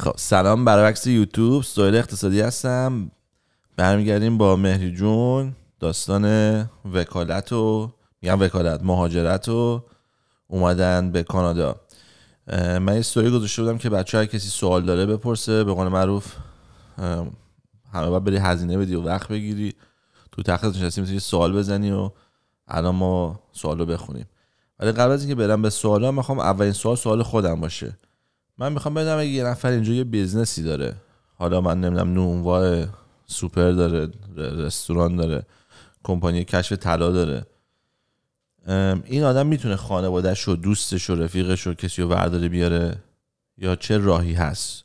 خب سلام برعکس یوتیوب سویل اقتصادی هستم برمیگردیم با مهری جون داستان وکالت و میگم وکالت مهاجرت و اومدن به کانادا من یه سوری گذاشته بودم که بچه کسی سوال داره بپرسه به قول معروف همه باید بری هزینه بدی و وقت بگیری تو تخت نشستی میتونی سوال بزنی و الان ما سوال رو بخونیم ولی قبل از اینکه برم به سوال میخوام اولین سوال سوال خودم باشه من میخوام بدم اگه یه نفر اینجا یه بیزنسی داره حالا من نمیدونم نونوا سوپر داره رستوران داره کمپانی کشف طلا داره این آدم میتونه خانوادهش و دوستش و رفیقش و کسی رو برداره بیاره یا چه راهی هست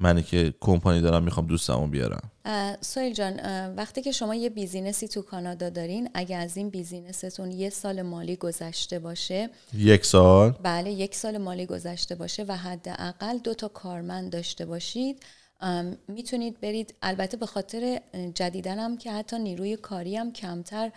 منی که کمپانی دارم میخوام دوستمو بیارم سویل جان وقتی که شما یه بیزینسی تو کانادا دارین اگه از این بیزینستون یه سال مالی گذشته باشه یک سال بله یک سال مالی گذشته باشه و حداقل دو تا کارمند داشته باشید میتونید برید البته به خاطر جدیدنم که حتی نیروی کاری هم کمتر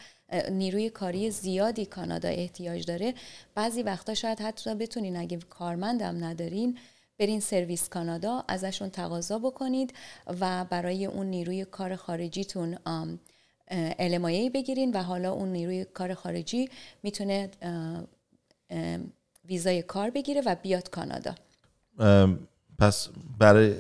نیروی کاری زیادی کانادا احتیاج داره بعضی وقتا شاید حتی بتونین اگه کارمندم ندارین برین سرویس کانادا ازشون تقاضا بکنید و برای اون نیروی کار خارجیتون علمایهی بگیرین و حالا اون نیروی کار خارجی میتونه ویزای کار بگیره و بیاد کانادا پس برای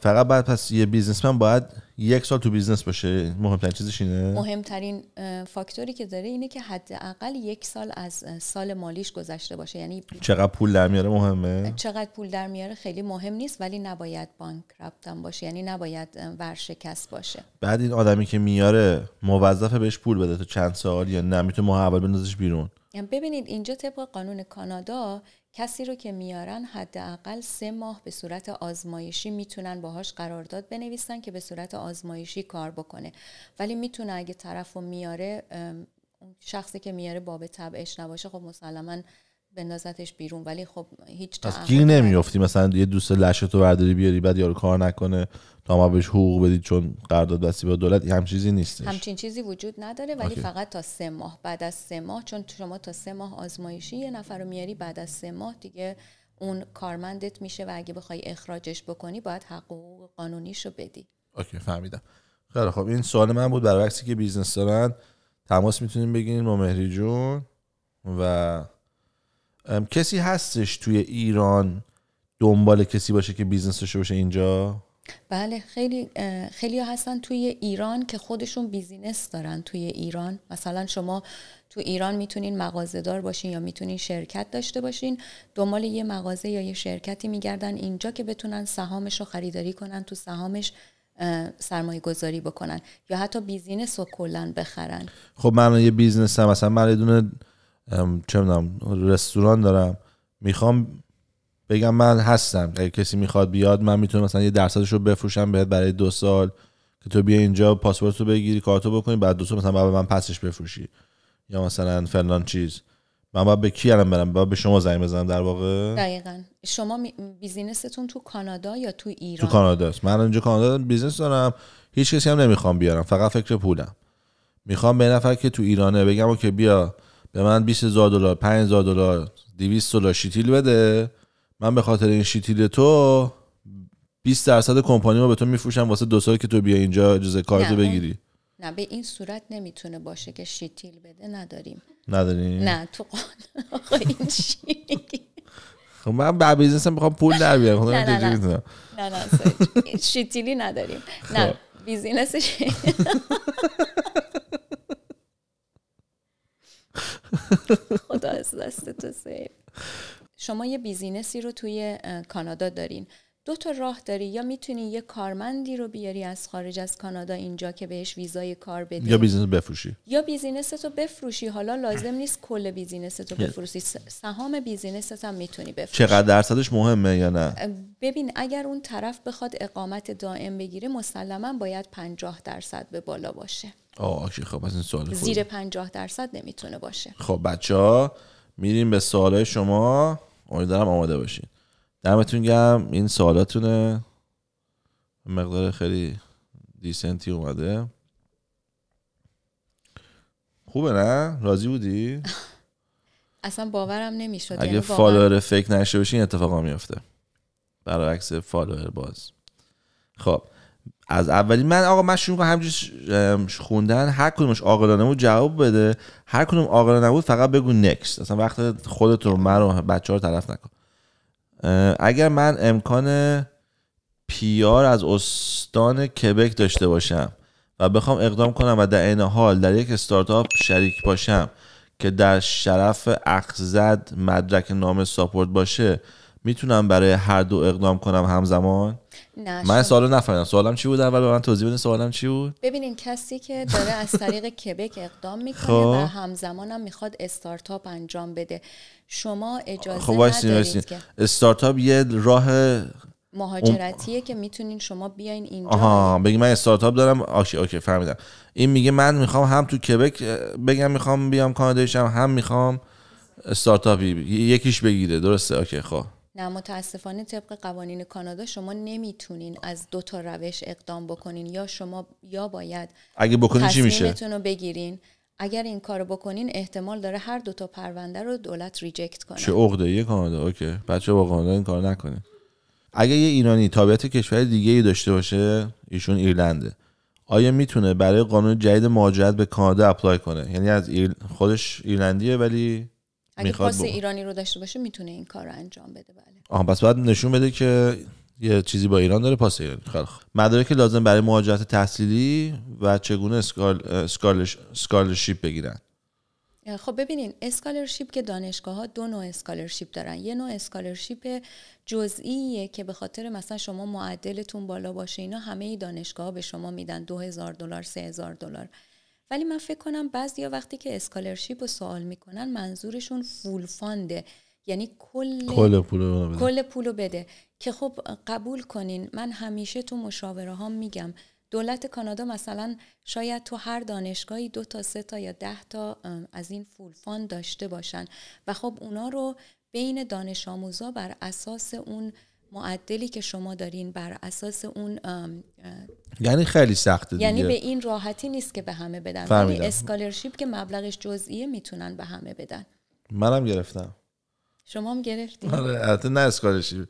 فقط بعد پس یه بیزنسمن باید یک سال تو بیزنس باشه مهمترین چیزش اینه مهمترین فاکتوری که داره اینه که حداقل یک سال از سال مالیش گذشته باشه یعنی چقدر پول در میاره مهمه چقدر پول در میاره خیلی مهم نیست ولی نباید بانک ربطن باشه یعنی نباید ورشکست باشه بعد این آدمی که میاره موظفه بهش پول بده تا چند سال یا نه میتونه ماه بندازش بیرون ببینید اینجا طبق قانون کانادا کسی رو که میارن حداقل سه ماه به صورت آزمایشی میتونن باهاش قرارداد بنویسن که به صورت آزمایشی کار بکنه ولی میتونه اگه طرف رو میاره شخصی که میاره باب تبعش نباشه خب مسلما بندازتش بیرون ولی خب هیچ از گیر نمیافتی مثلا یه دوست لش تو برداری بیاری بعد یارو کار نکنه تا ما بهش حقوق بدید چون قرارداد بستی با دولت هم چیزی نیستش همچین چیزی وجود نداره ولی فقط تا سه ماه بعد از سه ماه چون شما تا سه ماه آزمایشی یه نفر رو میاری بعد از سه ماه دیگه اون کارمندت میشه و اگه بخوای اخراجش بکنی باید حق و قانونیش رو بدی اوکی فهمیدم خیلی خب این سوال من بود برعکسی که بیزنس دارن تماس میتونیم بگیرین با مهری جون و کسی هستش توی ایران دنبال کسی باشه که بیزنس داشته باشه اینجا بله خیلی خیلی هستن توی ایران که خودشون بیزینس دارن توی ایران مثلا شما تو ایران میتونین مغازه دار باشین یا میتونین شرکت داشته باشین دنبال یه مغازه یا یه شرکتی میگردن اینجا که بتونن سهامش رو خریداری کنن تو سهامش سرمایه گذاری بکنن یا حتی بیزینس رو کلا بخرن خب من یه بیزنس هم مثلا من چه میدونم رستوران دارم میخوام بگم من هستم اگه کسی میخواد بیاد من میتونم مثلا یه درصدش رو بفروشم بهت برای دو سال که تو بیا اینجا پاسپورت رو بگیری کارتو بکنی بعد دو سال مثلا بعد من پسش بفروشی یا مثلا فلان چیز من باید به کی الان برم باید به شما زنگ بزنم در واقع دقیقا شما بیزینستون تو کانادا یا تو ایران تو کانادا است من اینجا کانادا بیزینس دارم هیچ کسی هم نمیخوام بیارم فقط فکر پولم میخوام به نفر که تو ایرانه بگم که بیا به من 20000 دلار 5000 دلار 200 دلار شیتیل بده من به خاطر این شیتیل تو 20 درصد کمپانی رو به تو میفروشم واسه دو سال که تو بیا اینجا اجازه کارتو بگیری نه به این صورت نمیتونه باشه که شیتیل بده نداریم نداریم نه تو قانون خب من به بیزنس میخوام پول در بیارم خب نه نه نه نه شیتیلی نداریم نه خب. بیزینسش خدا از دستتو سیف شما یه بیزینسی رو توی کانادا دارین دو تا راه داری یا میتونی یه کارمندی رو بیاری از خارج از کانادا اینجا که بهش ویزای کار بدی یا بیزینس بفروشی یا بیزینس تو بفروشی حالا لازم نیست کل بیزینس تو بفروشی سهام بیزینس هم میتونی بفروشی چقدر درصدش مهمه یا نه ببین اگر اون طرف بخواد اقامت دائم بگیره مسلما باید 50 درصد به بالا باشه آه خب از این سوال زیر 50 درصد نمیتونه باشه خب بچه ها میریم به سوال شما امیدوارم آماده باشین دمتون گم این سوالاتونه مقدار خیلی دیسنتی اومده خوبه نه راضی بودی اصلا باورم نمیشد اگه یعنی فالوور فکر نشه باشین اتفاقا میفته عکس فالوور باز خب از اولی من آقا من شروع همجوری خوندن هر کدومش عاقلانه بود جواب بده هر کدوم عاقلانه نبود فقط بگو نکست اصلا وقت خودتون رو من رو بچه رو تلف نکن اگر من امکان پیار از استان کبک داشته باشم و بخوام اقدام کنم و در این حال در یک ستارتاپ شریک باشم که در شرف اخزد مدرک نام ساپورت باشه میتونم برای هر دو اقدام کنم همزمان نه من سوالو نفهمیدم سوالم چی بود اول به من توضیح بدین سوالم چی بود ببینین کسی که داره از طریق کبک اقدام میکنه و خب. همزمان هم میخواد استارتاپ انجام بده شما اجازه خب ندارید که استارتاپ یه راه مهاجرتیه که میتونین شما بیاین اینجا آها بگی من استارتاپ دارم آکی اوکی فهمیدم این میگه من میخوام هم تو کبک بگم میخوام بیام کانادا هم میخوام استارتاپی یکیش بگیره درسته اوکی خب نه متاسفانه طبق قوانین کانادا شما نمیتونین از دو تا روش اقدام بکنین یا شما یا باید اگه بکنین چی میشه رو بگیرین اگر این کارو بکنین احتمال داره هر دو تا پرونده رو دولت ریجکت کنه چه یه کانادا اوکی بچه با کانادا این کار نکنه اگه یه ایرانی تابعیت کشور دیگه ای داشته باشه ایشون ایرلنده آیا میتونه برای قانون جدید مهاجرت به کانادا اپلای کنه یعنی از خودش ایرلندیه ولی اگه پاس ایرانی رو داشته باشه میتونه این کار رو انجام بده بله آها پس باید نشون بده که یه چیزی با ایران داره پاس ایرانی خلاص مدارک لازم برای مهاجرت تحصیلی و چگونه اسکال... اسکالرشیپ بگیرن خب ببینین اسکالرشیپ که دانشگاه ها دو نوع اسکالرشیپ دارن یه نوع اسکالرشیپ جزئیه که به خاطر مثلا شما معدلتون بالا باشه اینا همه ای دانشگاه ها به شما میدن 2000 دلار هزار دلار ولی من فکر کنم بعضی وقتی که اسکالرشیپ رو سوال میکنن منظورشون فول فانده یعنی کل کل پول بده. بده که خب قبول کنین من همیشه تو مشاوره ها میگم دولت کانادا مثلا شاید تو هر دانشگاهی دو تا سه تا یا ده تا از این فول فاند داشته باشن و خب اونا رو بین دانش آموزا بر اساس اون معدلی که شما دارین بر اساس اون یعنی خیلی سخته دیگه. یعنی به این راحتی نیست که به همه بدن ولی یعنی اسکالرشیپ که مبلغش جزئیه میتونن به همه بدن منم گرفتم شما هم گرفتیم آره نه اسکالرشیپ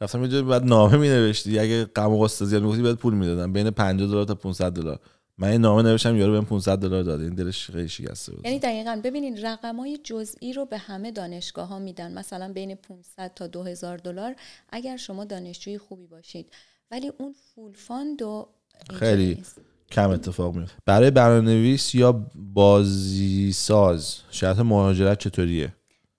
رفتم یه جایی بعد نامه می نوشتی اگه غم و قصد زیاد پول میدادم. بین 50 دلار تا 500 دلار من این نامه نوشتم یارو بهم 500 دلار داده این دلش خیلی شکسته بود یعنی دقیقا ببینین رقمای جزئی رو به همه دانشگاه ها میدن مثلا بین 500 تا 2000 دلار اگر شما دانشجوی خوبی باشید ولی اون فول فاند و خیلی کم اتفاق میفته برای برنامه‌نویس یا بازی ساز شرط مهاجرت چطوریه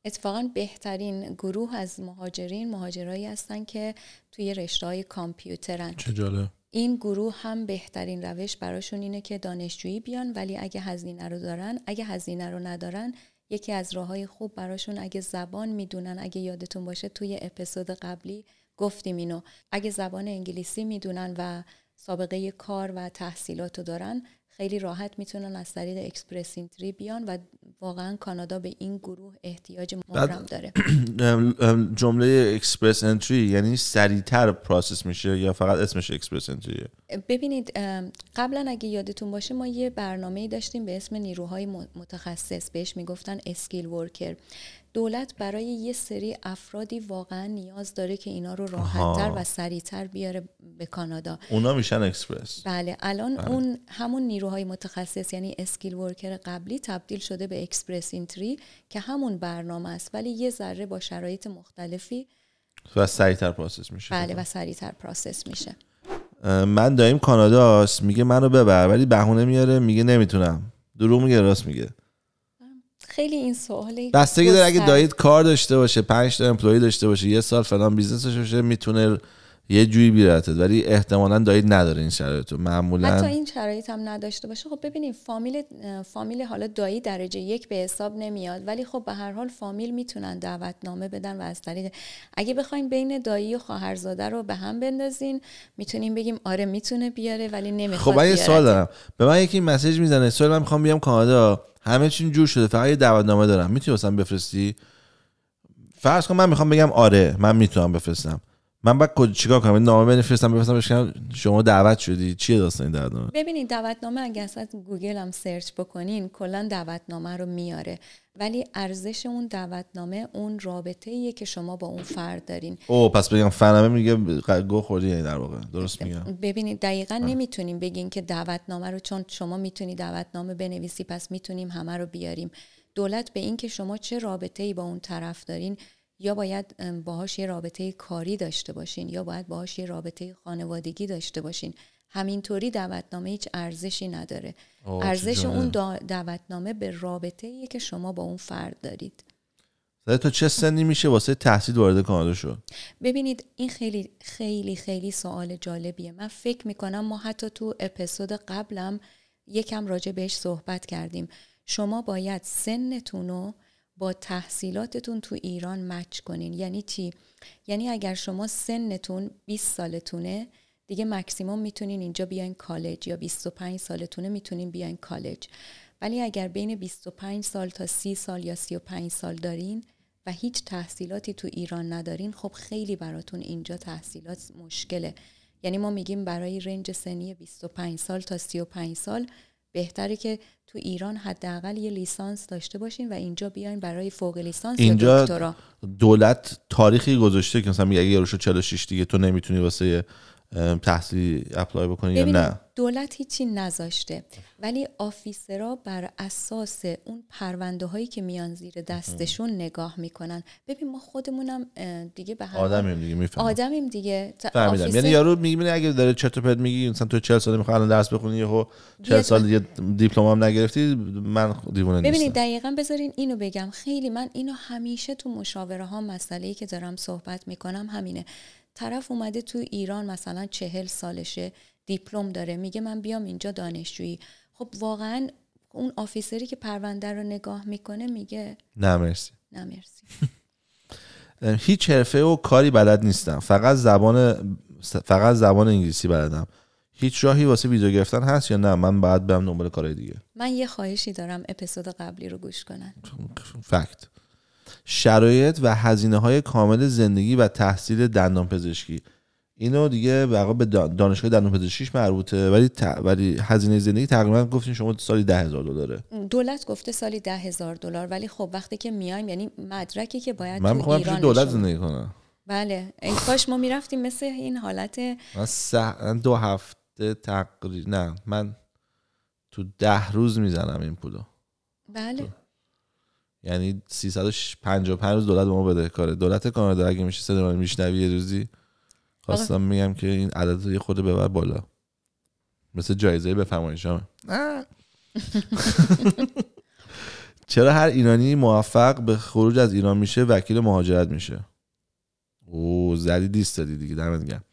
اتفاقا بهترین گروه از مهاجرین مهاجرایی هستن که توی رشته های کامپیوترن چه جالب این گروه هم بهترین روش براشون اینه که دانشجویی بیان ولی اگه هزینه رو دارن اگه هزینه رو ندارن یکی از راه های خوب براشون اگه زبان میدونن اگه یادتون باشه توی اپیزود قبلی گفتیم اینو اگه زبان انگلیسی میدونن و سابقه کار و تحصیلات رو دارن خیلی راحت میتونن از طریق اکسپرس اینتری بیان و واقعا کانادا به این گروه احتیاج مبرم داره جمله اکسپرس انتری یعنی سریعتر پروسس میشه یا فقط اسمش اکسپرس انتریه ببینید قبلا اگه یادتون باشه ما یه برنامه داشتیم به اسم نیروهای متخصص بهش میگفتن اسکیل ورکر دولت برای یه سری افرادی واقعا نیاز داره که اینا رو راحتتر و سریعتر بیاره به کانادا اونا میشن اکسپرس بله الان بله. اون همون نیروهای متخصص یعنی اسکیل ورکر قبلی تبدیل شده به اکسپرس اینتری که همون برنامه است ولی یه ذره با شرایط مختلفی و سریعتر پروسس میشه بله و سریعتر پروسس میشه من دایم کاناداست میگه منو ببر ولی بهونه میاره میگه نمیتونم دروغ میگه راست میگه خیلی این سوالی بستگی داره اگه دایید کار داشته باشه پنج تا امپلوی داشته باشه یه سال فلان بیزنسش باشه میتونه یه جوی بیرتت ولی احتمالا دایی نداره این شرایط رو معمولا حتی این شرایط هم نداشته باشه خب ببینیم فامیل فامیل حالا دایی درجه یک به حساب نمیاد ولی خب به هر حال فامیل میتونن نامه بدن و از طریق اگه بخوایم بین دایی و خواهرزاده رو به هم بندازین میتونیم بگیم آره میتونه بیاره ولی نمیخواد خب من یه سوال دارم به من یکی مسیج میزنه سوال من میخوام بیام کانادا همه چین جور شده فقط یه دعوتنامه دارم میتونی واسم بفرستی فرض کن من میخوام بگم آره من میتونم بفرستم من بعد کد چیکار کنم نامه بنفرستم بفرستم بشکنم شما دعوت شدی چیه داستان نامه ببینید دعوتنامه اگه اصلا گوگل هم سرچ بکنین کلا دعوتنامه رو میاره ولی ارزش اون دعوتنامه اون رابطه ایه که شما با اون فرد دارین او پس بگم فنمه میگه گو خوردی یعنی در واقع درست میگم ببینید دقیقا نمیتونیم بگین که دعوتنامه رو چون شما میتونی دعوتنامه بنویسی پس میتونیم همه رو بیاریم دولت به اینکه شما چه رابطه ای با اون طرف دارین یا باید باهاش یه رابطه کاری داشته باشین یا باید باهاش یه رابطه خانوادگی داشته باشین همینطوری دعوتنامه هیچ ارزشی نداره ارزش اون دعوتنامه به رابطه که شما با اون فرد دارید تا چه سنی میشه واسه تحصیل وارد کانادا شد ببینید این خیلی خیلی خیلی سوال جالبیه من فکر میکنم ما حتی تو اپیزود قبلم یکم راجع بهش صحبت کردیم شما باید سنتون رو با تحصیلاتتون تو ایران مچ کنین یعنی چی یعنی اگر شما سنتون 20 سالتونه دیگه مکسیموم میتونین اینجا بیاین کالج یا 25 سالتونه میتونین بیاین کالج ولی اگر بین 25 سال تا 30 سال یا 35 سال دارین و هیچ تحصیلاتی تو ایران ندارین خب خیلی براتون اینجا تحصیلات مشکله یعنی ما میگیم برای رنج سنی 25 سال تا 35 سال بهتره که تو ایران حداقل یه لیسانس داشته باشین و اینجا بیاین برای فوق لیسانس اینجا یا دکترا دولت تاریخی گذاشته که مثلا میگه اگه یارو 46 دیگه تو نمیتونی واسه تحصیلی اپلای بکنی یا نه دولت هیچی نذاشته ولی آفیسرا بر اساس اون پرونده هایی که میان زیر دستشون نگاه میکنن ببین ما خودمونم دیگه به هم آدمیم دیگه میفهمم آدمیم دیگه فهمیدم یعنی آفیسر... یعنی یارو میگه اگه داره چرت و پرت میگی مثلا تو 40 سال میخوای الان درس بخونی یهو 40 سال دیگه دیپلم هم نگرفتی من دیوونه نیستم ببینید دقیقا بذارین اینو بگم خیلی من اینو همیشه تو مشاوره ها مسئله ای که دارم صحبت میکنم همینه طرف اومده تو ایران مثلا چهل سالشه دیپلم داره میگه من بیام اینجا دانشجویی خب واقعا اون آفیسری که پرونده رو نگاه میکنه میگه نه مرسی نه مرسی هیچ حرفه و کاری بلد نیستم فقط زبان فقط زبان انگلیسی بلدم هیچ راهی واسه ویزا گرفتن هست یا نه من باید برم دنبال کارهای دیگه من یه خواهشی دارم اپیزود قبلی رو گوش کنن فکت شرایط و هزینه های کامل زندگی و تحصیل دندان پزشکی اینو دیگه واقعا به دانشگاه دندان پزشکیش مربوطه ولی ت... ولی هزینه زندگی تقریبا گفتین شما سالی ده هزار دلاره دولت گفته سالی ده هزار دلار ولی خب وقتی که میایم یعنی مدرکی که باید من تو ایران دولت زندگی کنم بله این کاش ما میرفتیم مثل این حالت من دو هفته تقریبا نه من تو ده روز میزنم این پولو بله یعنی 355 روز دولت به ما بده کاره دولت کانادا اگه میشه سه دلار میشنوی یه روزی خواستم میگم آره. که این عدد یه خورده ببر بالا مثل جایزه شما چرا هر ایرانی موفق به خروج از ایران میشه وکیل مهاجرت میشه او زدی دیست دادی دیگه دمت گرم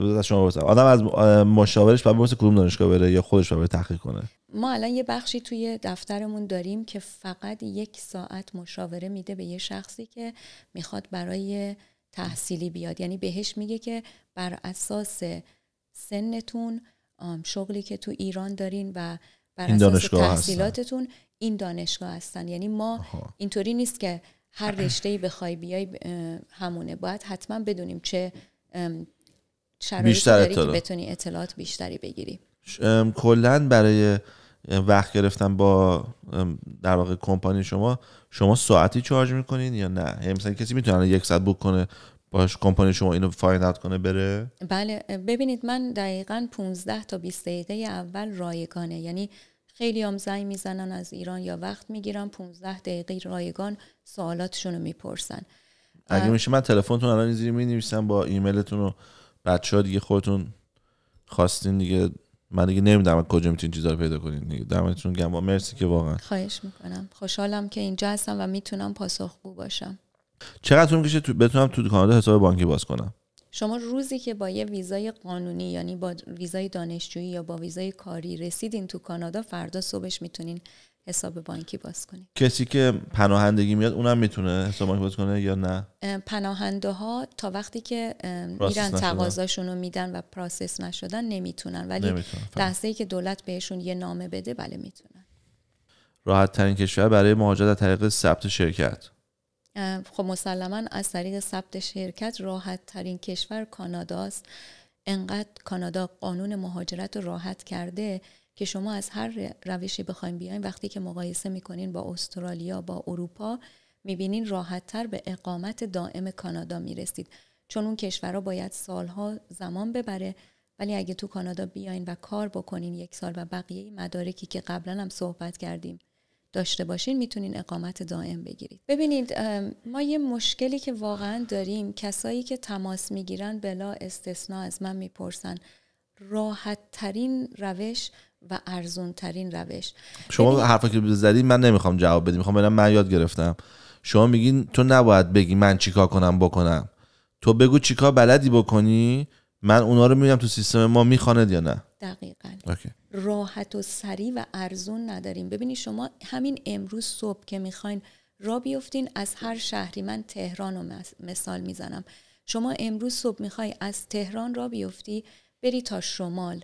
از شما بپرسم آدم از مشاورش باید بپرسه کدوم دانشگاه بره یا خودش باید تحقیق کنه ما الان یه بخشی توی دفترمون داریم که فقط یک ساعت مشاوره میده به یه شخصی که میخواد برای تحصیلی بیاد یعنی بهش میگه که بر اساس سنتون شغلی که تو ایران دارین و بر اساس تحصیلاتتون این دانشگاه هستن یعنی ما اینطوری نیست که هر رشته ای بخوای بیای همونه باید حتما بدونیم چه شرایطی داری که بتونی اطلاعات بیشتری بگیری کلا برای یعنی وقت گرفتن با در واقع کمپانی شما شما ساعتی چارج میکنین یا نه یعنی مثلا کسی میتونه یک ساعت بوک کنه باش کمپانی شما اینو فایند اوت کنه بره بله ببینید من دقیقا 15 تا 20 دقیقه اول رایگانه یعنی خیلی هم زنگ میزنن از ایران یا وقت میگیرن 15 دقیقه رایگان سوالاتشون رو میپرسن اگه میشه من تلفنتون الان زیر می نویسم با ایمیلتون و بچه ها دیگه خودتون خواستین دیگه من دیگه نمیدونم کجا میتونین چیزا رو پیدا کنین دمتون گرم مرسی که واقعا خواهش میکنم خوشحالم که اینجا هستم و میتونم پاسخگو باشم چقدر طول میکشه بتونم تو کانادا حساب بانکی باز کنم شما روزی که با یه ویزای قانونی یعنی با ویزای دانشجویی یا با ویزای کاری رسیدین تو کانادا فردا صبحش میتونین حساب بانکی باز کنیم کسی که پناهندگی میاد اونم میتونه حساب بانکی باز کنه یا نه پناهنده ها تا وقتی که میرن تقاضاشون رو میدن و پراسس نشدن نمیتونن ولی دسته که دولت بهشون یه نامه بده بله میتونن راحت ترین کشور برای مهاجرت از طریق ثبت شرکت خب مسلما از طریق ثبت شرکت راحت ترین کشور کاناداست انقدر کانادا قانون مهاجرت رو راحت کرده که شما از هر روشی بخوایم بیاین وقتی که مقایسه میکنین با استرالیا با اروپا میبینین تر به اقامت دائم کانادا میرسید چون اون کشورها باید سالها زمان ببره ولی اگه تو کانادا بیاین و کار بکنین یک سال و بقیه مدارکی که قبلا هم صحبت کردیم داشته باشین میتونین اقامت دائم بگیرید ببینید ما یه مشکلی که واقعا داریم کسایی که تماس میگیرن بلا استثنا از من میپرسن راحت ترین روش و ارزون ترین روش شما ببین... حرفا که زدی من نمیخوام جواب بدی میخوام ببینم خب من یاد گرفتم شما میگین تو نباید بگی من چیکار کنم بکنم تو بگو چیکار بلدی بکنی من اونا رو میبینم تو سیستم ما میخواند یا نه دقیقا اوکی. راحت و سریع و ارزون نداریم ببینی شما همین امروز صبح که میخواین را بیفتین از هر شهری من تهران رو مثال میزنم شما امروز صبح میخوای از تهران را بیفتی بری تا شمال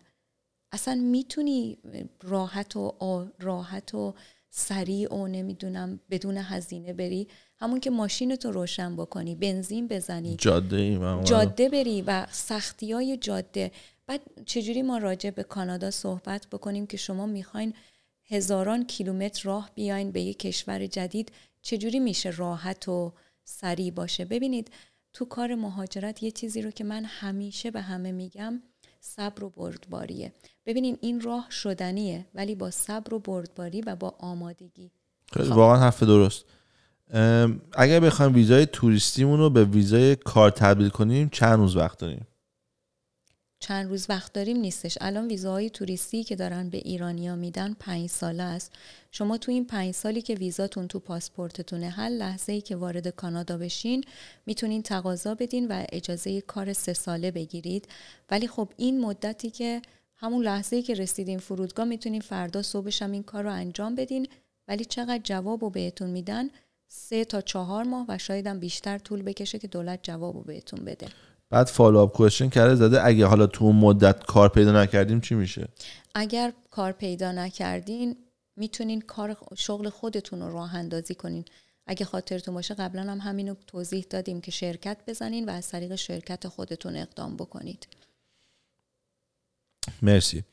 اصلا میتونی راحت و راحت و سریع و نمیدونم بدون هزینه بری همون که ماشینتو روشن بکنی بنزین بزنی جاده جاده بری و سختی های جاده بعد چجوری ما راجع به کانادا صحبت بکنیم که شما میخواین هزاران کیلومتر راه بیاین به یک کشور جدید چجوری میشه راحت و سریع باشه ببینید تو کار مهاجرت یه چیزی رو که من همیشه به همه میگم صبر و بردباریه ببینین این راه شدنیه ولی با صبر و بردباری و با آمادگی خیلی خب. واقعا حرف درست اگر بخوایم ویزای توریستیمون رو به ویزای کار تبدیل کنیم چند روز وقت داریم چند روز وقت داریم نیستش الان ویزاهای توریستی که دارن به ایرانیا میدن پنج ساله است شما تو این پنج سالی که ویزاتون تو پاسپورتتونه هر لحظه ای که وارد کانادا بشین میتونین تقاضا بدین و اجازه کار سه ساله بگیرید ولی خب این مدتی که همون لحظه ای که رسیدین فرودگاه میتونین فردا صبحش هم این کار رو انجام بدین ولی چقدر جواب رو بهتون میدن سه تا چهار ماه و شایدم بیشتر طول بکشه که دولت جواب رو بهتون بده بعد فالوآپ کوشن کرده زده اگه حالا تو اون مدت کار پیدا نکردیم چی میشه اگر کار پیدا نکردین میتونین کار شغل خودتون رو راه اندازی کنین اگه خاطرتون باشه قبلا هم همینو توضیح دادیم که شرکت بزنین و از طریق شرکت خودتون اقدام بکنید مرسی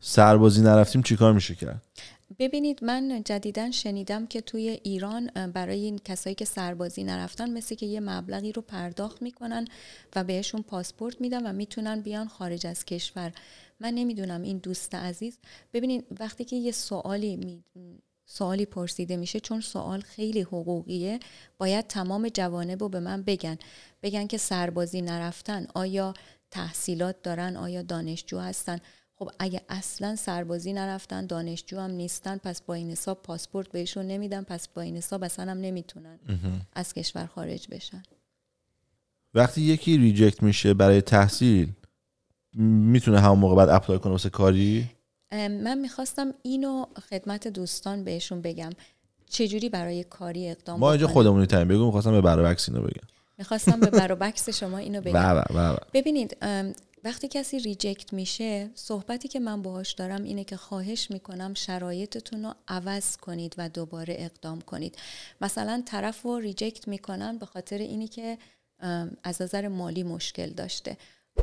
سربازی نرفتیم چیکار میشه کرد ببینید من جدیدا شنیدم که توی ایران برای این کسایی که سربازی نرفتن مثل که یه مبلغی رو پرداخت میکنن و بهشون پاسپورت میدن و میتونن بیان خارج از کشور من نمیدونم این دوست عزیز ببینید وقتی که یه سوالی می سوالی پرسیده میشه چون سوال خیلی حقوقیه باید تمام جوانب رو به من بگن بگن که سربازی نرفتن آیا تحصیلات دارن آیا دانشجو هستن خب اگه اصلا سربازی نرفتن دانشجو هم نیستن پس با این حساب پاسپورت بهشون نمیدن پس با این حساب اصلا هم نمیتونن از کشور خارج بشن وقتی یکی ریجکت میشه برای تحصیل میتونه همون موقع بعد اپلای کنه واسه کاری من میخواستم اینو خدمت دوستان بهشون بگم چجوری برای کاری اقدام ما اینجا خودمونی تعیین بگم به برابکس اینو بگم میخواستم به برابکس شما اینو بگم ببینید وقتی کسی ریجکت میشه صحبتی که من باهاش دارم اینه که خواهش میکنم شرایطتون رو عوض کنید و دوباره اقدام کنید مثلا طرف رو ریجکت میکنن به خاطر اینی که از نظر مالی مشکل داشته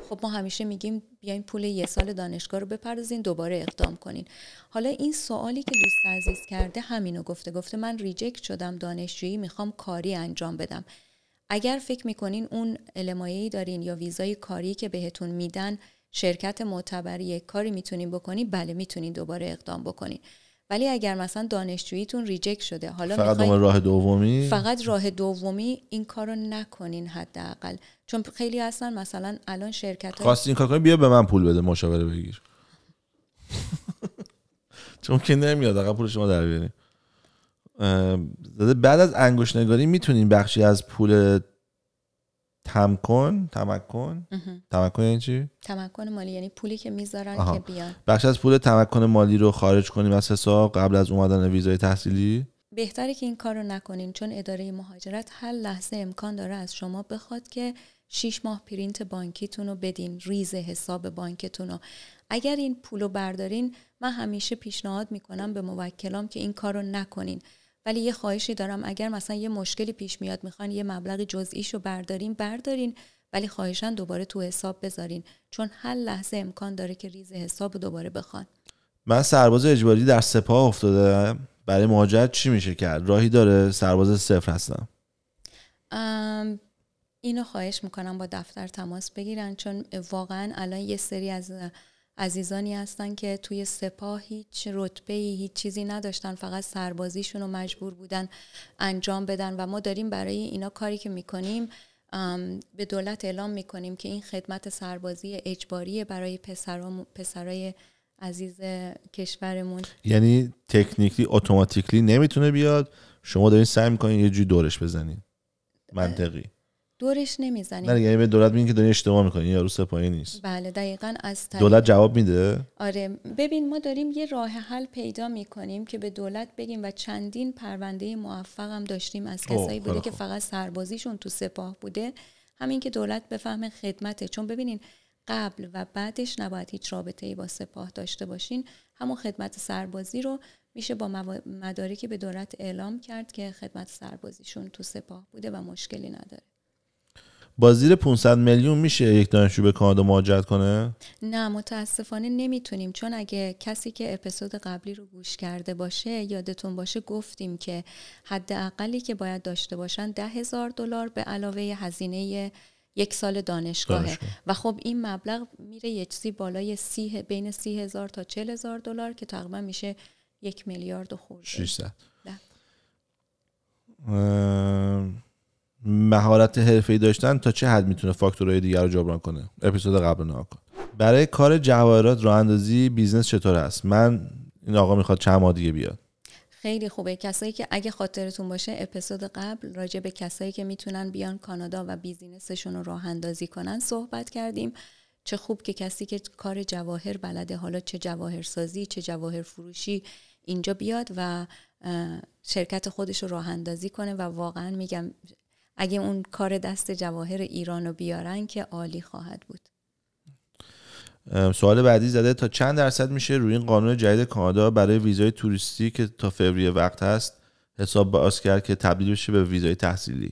خب ما همیشه میگیم بیاین پول یه سال دانشگاه رو بپردازین دوباره اقدام کنین حالا این سوالی که دوست عزیز کرده همینو گفته گفته من ریجکت شدم دانشجویی میخوام کاری انجام بدم اگر فکر میکنین اون علمایهی دارین یا ویزای کاری که بهتون میدن شرکت معتبری کاری میتونین بکنین بله میتونین دوباره اقدام بکنین ولی اگر مثلا دانشجوییتون ریجکت شده حالا فقط راه دومی فقط راه دومی این کارو نکنین حداقل چون خیلی اصلا مثلا الان شرکت ها خواستین کار بیا به من پول بده مشاوره بگیر چون که نمیاد اگر پول شما در بیاریم بعد از انگوش نگاری میتونیم بخشی از پول تمکن تمکن تمکن یعنی چی تمکن مالی یعنی پولی که میذارن که بیان بخش از پول تمکن مالی رو خارج کنیم از حساب قبل از اومدن ویزای تحصیلی بهتره که این کار رو نکنین چون اداره مهاجرت هر لحظه امکان داره از شما بخواد که شیش ماه پرینت بانکیتون رو بدین ریز حساب بانکتون رو اگر این پول رو بردارین من همیشه پیشنهاد میکنم به موکلام که این کار رو نکنین ولی یه خواهشی دارم اگر مثلا یه مشکلی پیش میاد میخوان یه مبلغ جزئیش رو بردارین بردارین ولی خواهشان دوباره تو حساب بذارین چون هر لحظه امکان داره که ریز حساب دوباره بخوان من سرباز اجباری در سپاه افتاده برای مهاجرت چی میشه کرد راهی داره سرباز صفر هستم اینو خواهش میکنم با دفتر تماس بگیرن چون واقعا الان یه سری از عزیزانی هستن که توی سپاه هیچ رتبه ای هیچ چیزی نداشتن فقط سربازیشون رو مجبور بودن انجام بدن و ما داریم برای اینا کاری که میکنیم به دولت اعلام میکنیم که این خدمت سربازی اجباری برای پسرای عزیز کشورمون یعنی تکنیکلی اتوماتیکلی نمیتونه بیاد شما دارین سعی میکنین یه جوری دورش بزنین منطقی دورش نمیزنیم نه یعنی به دولت میگن که داری اشتباه میکنی یارو سپاهی نیست بله دقیقا از دولت جواب میده آره ببین ما داریم یه راه حل پیدا میکنیم که به دولت بگیم و چندین پرونده موفق هم داشتیم از خب، کسایی بوده که فقط سربازیشون تو سپاه بوده همین که دولت بفهمه خدمته چون ببینین قبل و بعدش نباید هیچ رابطه ای با سپاه داشته باشین همون خدمت سربازی رو میشه با مدارکی به دولت اعلام کرد که خدمت سربازیشون تو سپاه بوده و مشکلی نداره با زیر 500 میلیون میشه یک دانشجو به کانادا مهاجرت کنه نه متاسفانه نمیتونیم چون اگه کسی که اپیزود قبلی رو گوش کرده باشه یادتون باشه گفتیم که حداقلی که باید داشته باشن ده هزار دلار به علاوه هزینه یک سال دانشگاهه دانشگاه. و خب این مبلغ میره یه چیزی بالای سی بین سی هزار تا چل هزار دلار که تقریبا میشه یک میلیارد خورده 600 مهارت حرفه‌ای داشتن تا چه حد میتونه فاکتورهای دیگر رو جبران کنه اپیزود قبل نها کن برای کار جواهرات راه اندازی بیزنس چطور است من این آقا میخواد چه ماه دیگه بیاد خیلی خوبه کسایی که اگه خاطرتون باشه اپیزود قبل راجع به کسایی که میتونن بیان کانادا و بیزینسشون رو راه اندازی کنن صحبت کردیم چه خوب که کسی که کار جواهر بلده حالا چه جواهر سازی چه جواهر فروشی اینجا بیاد و شرکت خودش رو راه اندازی کنه و واقعا میگم اگه اون کار دست جواهر ایران رو بیارن که عالی خواهد بود سوال بعدی زده تا چند درصد میشه روی این قانون جدید کانادا برای ویزای توریستی که تا فوریه وقت هست حساب باز کرد که تبدیل بشه به ویزای تحصیلی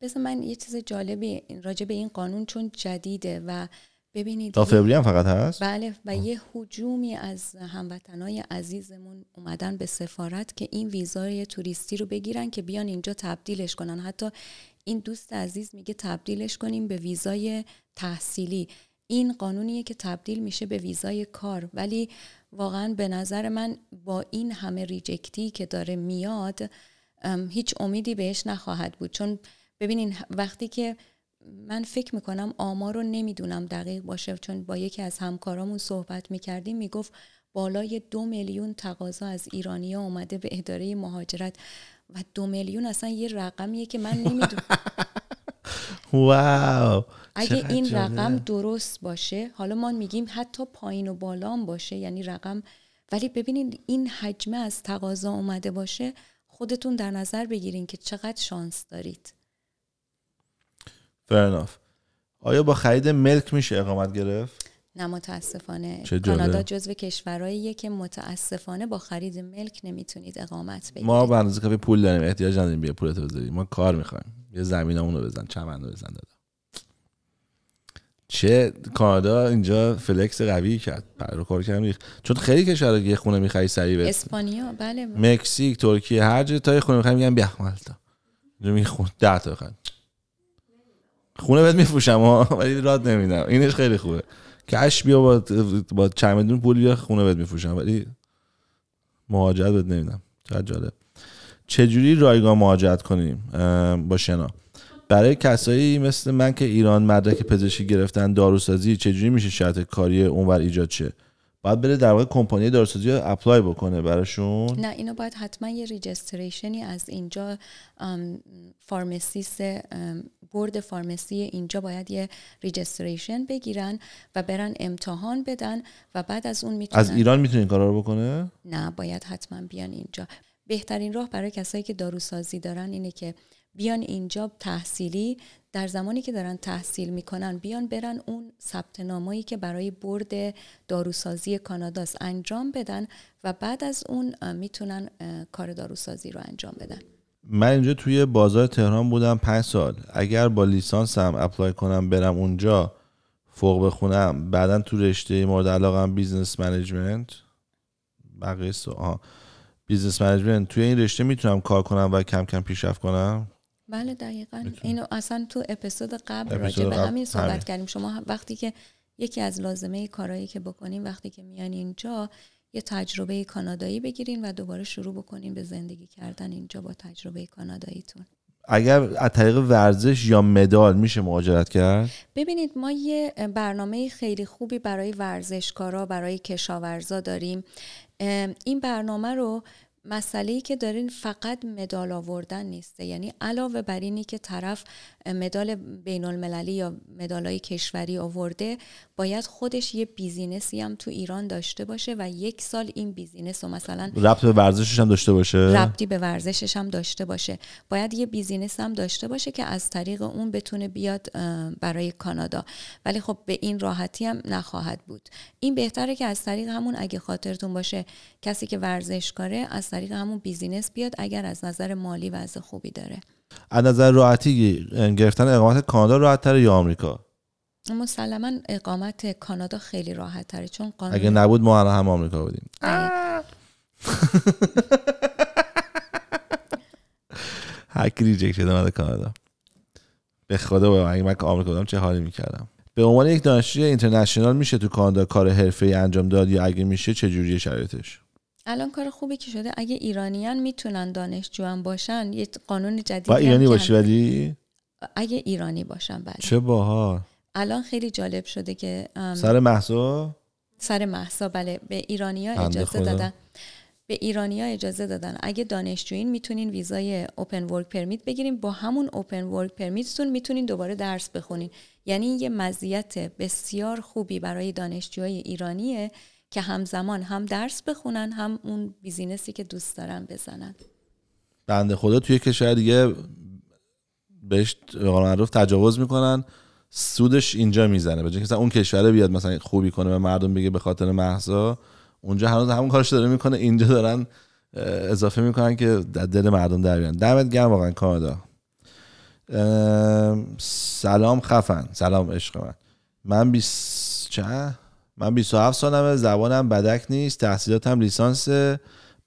بذار من یه چیز جالبی راجع به این قانون چون جدیده و ببینید تا فوریه هم فقط هست بله و یه حجومی از هموطنای عزیزمون اومدن به سفارت که این ویزای توریستی رو بگیرن که بیان اینجا تبدیلش کنن حتی این دوست عزیز میگه تبدیلش کنیم به ویزای تحصیلی این قانونیه که تبدیل میشه به ویزای کار ولی واقعا به نظر من با این همه ریجکتی که داره میاد هیچ امیدی بهش نخواهد بود چون ببینین وقتی که من فکر میکنم آمار رو نمیدونم دقیق باشه چون با یکی از همکارامون صحبت میکردیم میگفت بالای دو میلیون تقاضا از ایرانیه اومده به اداره مهاجرت و دو میلیون اصلا یه رقمیه که من نمیدونم واو اگه این رقم درست باشه حالا ما میگیم حتی پایین و بالام باشه یعنی رقم ولی ببینید این حجمه از تقاضا اومده باشه خودتون در نظر بگیرین که چقدر شانس دارید fair آیا با خرید ملک میشه اقامت گرفت؟ نه متاسفانه کانادا جزو کشورهاییه که متاسفانه با خرید ملک نمیتونید اقامت بگیرید ما به اندازه کافی پول داریم احتیاج نداریم بیا پول بذاریم ما کار میخوایم یه زمین رو بزن چمن رو بزن دادم چه کانادا اینجا فلکس قوی کرد کار کردن چون خیلی کشورا یه خونه میخوایی سریع بس اسپانیا بله مکزیک ترکیه هر جا تا یه خونه میخوایی میگن بیا مالتا 10 تا خونه بهت میفروشم ولی راد نمیدم اینش خیلی خوبه کش بیا با با چمدون پول بیا خونه بهت میفروشم ولی مهاجرت بهت نمیدم چقدر جالب چجوری رایگان مهاجرت کنیم با شنا برای کسایی مثل من که ایران مدرک پزشکی گرفتن داروسازی چجوری میشه شرط کاری اونور ایجاد شه باید بره در واقع کمپانی دارسازی اپلای بکنه براشون نه اینو باید حتما یه ریجستریشنی از اینجا فارمسیس برد فارمسی اینجا باید یه ریجستریشن بگیرن و برن امتحان بدن و بعد از اون میتونن از ایران میتونه این بکنه نه باید حتما بیان اینجا بهترین راه برای کسایی که داروسازی دارن اینه که بیان اینجا تحصیلی در زمانی که دارن تحصیل میکنن بیان برن اون ثبت نامایی که برای برد داروسازی کاناداست انجام بدن و بعد از اون میتونن کار داروسازی رو انجام بدن من اینجا توی بازار تهران بودم پنج سال اگر با لیسانسم اپلای کنم برم اونجا فوق بخونم بعدا تو رشته مورد هم بیزنس منیجمنت بقیه بیزنس منیجمنت توی این رشته میتونم کار کنم و کم کم پیشرفت کنم بله دقیقا اینو اصلا تو اپیزود قبل راجع به همین صحبت بله. کردیم شما وقتی که یکی از لازمه کارهایی که بکنین وقتی که میان اینجا یه تجربه کانادایی بگیرین و دوباره شروع بکنین به زندگی کردن اینجا با تجربه کاناداییتون اگر از طریق ورزش یا مدال میشه مهاجرت کرد ببینید ما یه برنامه خیلی خوبی برای ورزشکارا برای کشاورزا داریم این برنامه رو مسئله ای که دارین فقط مدال آوردن نیسته یعنی علاوه بر اینی که طرف مدال بین المللی یا مدال های کشوری آورده باید خودش یه بیزینسی هم تو ایران داشته باشه و یک سال این بیزینس رو مثلا ربط به ورزشش هم داشته باشه ربطی به ورزشش هم داشته باشه باید یه بیزینس هم داشته باشه که از طریق اون بتونه بیاد برای کانادا ولی خب به این راحتی هم نخواهد بود این بهتره که از طریق همون اگه خاطرتون باشه کسی که ورزش کاره از طریق همون بیزینس بیاد اگر از نظر مالی وضع خوبی داره از نظر راحتی گرفتن اقامت کانادا راحت تره یا آمریکا مسلما اقامت کانادا خیلی راحت تره چون اگه نبود ما هم آمریکا بودیم هرکی ریجکت شده من کانادا به خدا باید. اگه من آمریکا بودم چه حالی میکردم به عنوان یک دانشجوی اینترنشنال میشه تو کانادا کار حرفه ای انجام داد یا اگه میشه چه جوری شرایطش الان کار خوبی که شده اگه ایرانیان میتونن دانشجوان باشن یه قانون جدید با ایرانی باشی ولی اگه ایرانی باشن بله چه باها الان خیلی جالب شده که سر محسا سر محسا بله به ایرانیا اجازه دادن به ایرانیا اجازه دادن اگه دانشجوین میتونین ویزای اوپن ورک پرمیت بگیرین با همون اوپن ورک پرمیتتون میتونین دوباره درس بخونین یعنی یه مزیت بسیار خوبی برای دانشجوهای ایرانیه که همزمان هم درس بخونن هم اون بیزینسی که دوست دارن بزنن بنده خدا توی کشور دیگه بهش معروف تجاوز میکنن سودش اینجا میزنه به مثلا اون کشوره بیاد مثلا خوبی کنه و مردم بگه به خاطر محضا اونجا هنوز همون کارش داره میکنه اینجا دارن اضافه میکنن که در دل مردم در بیان دمت گرم واقعا کانادا سلام خفن سلام عشق من من بیس چه من 27 سالمه زبانم بدک نیست تحصیلاتم لیسانس